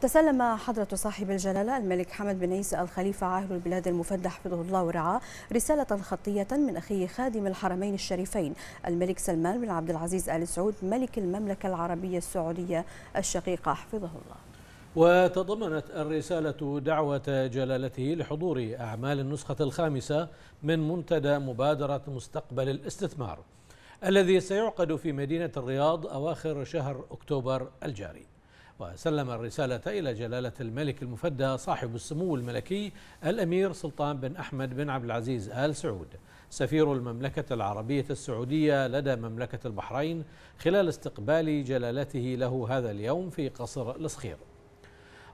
تسلم حضرة صاحب الجلالة الملك حمد بن عيسى الخليفة عاهل البلاد المفدى حفظه الله ورعاه رسالة خطية من أخيه خادم الحرمين الشريفين الملك سلمان بن عبد العزيز آل سعود ملك المملكة العربية السعودية الشقيقة حفظه الله وتضمنت الرسالة دعوة جلالته لحضور أعمال النسخة الخامسة من منتدى مبادرة مستقبل الاستثمار الذي سيعقد في مدينة الرياض أواخر شهر أكتوبر الجاري وسلم الرسالة إلى جلالة الملك المفدى صاحب السمو الملكي الأمير سلطان بن أحمد بن عبد العزيز آل سعود سفير المملكة العربية السعودية لدى مملكة البحرين خلال استقبال جلالته له هذا اليوم في قصر الصخير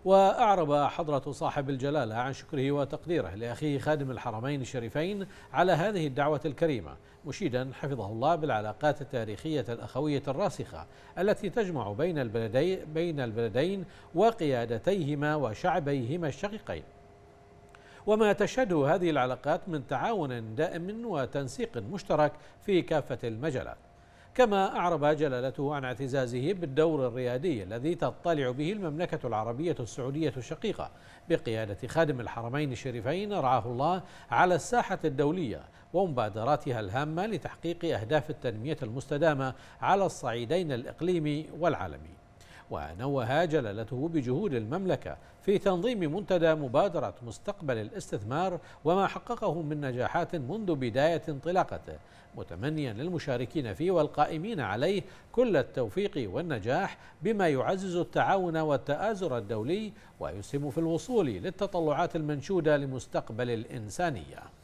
وأعرب حضرة صاحب الجلالة عن شكره وتقديره لأخيه خادم الحرمين الشريفين على هذه الدعوة الكريمة مشيدا حفظه الله بالعلاقات التاريخية الأخوية الراسخة التي تجمع بين البلدين, بين البلدين وقيادتيهما وشعبيهما الشقيقين وما تشهده هذه العلاقات من تعاون دائم وتنسيق مشترك في كافة المجالات كما أعرب جلالته عن اعتزازه بالدور الريادي الذي تطلع به المملكة العربية السعودية الشقيقة بقيادة خادم الحرمين الشريفين رعاه الله على الساحة الدولية ومبادراتها الهامة لتحقيق أهداف التنمية المستدامة على الصعيدين الإقليمي والعالمي ونوه جلالته بجهود المملكة في تنظيم منتدى مبادرة مستقبل الاستثمار وما حققه من نجاحات منذ بداية انطلاقته متمنيا للمشاركين فيه والقائمين عليه كل التوفيق والنجاح بما يعزز التعاون والتآزر الدولي ويسهم في الوصول للتطلعات المنشودة لمستقبل الإنسانية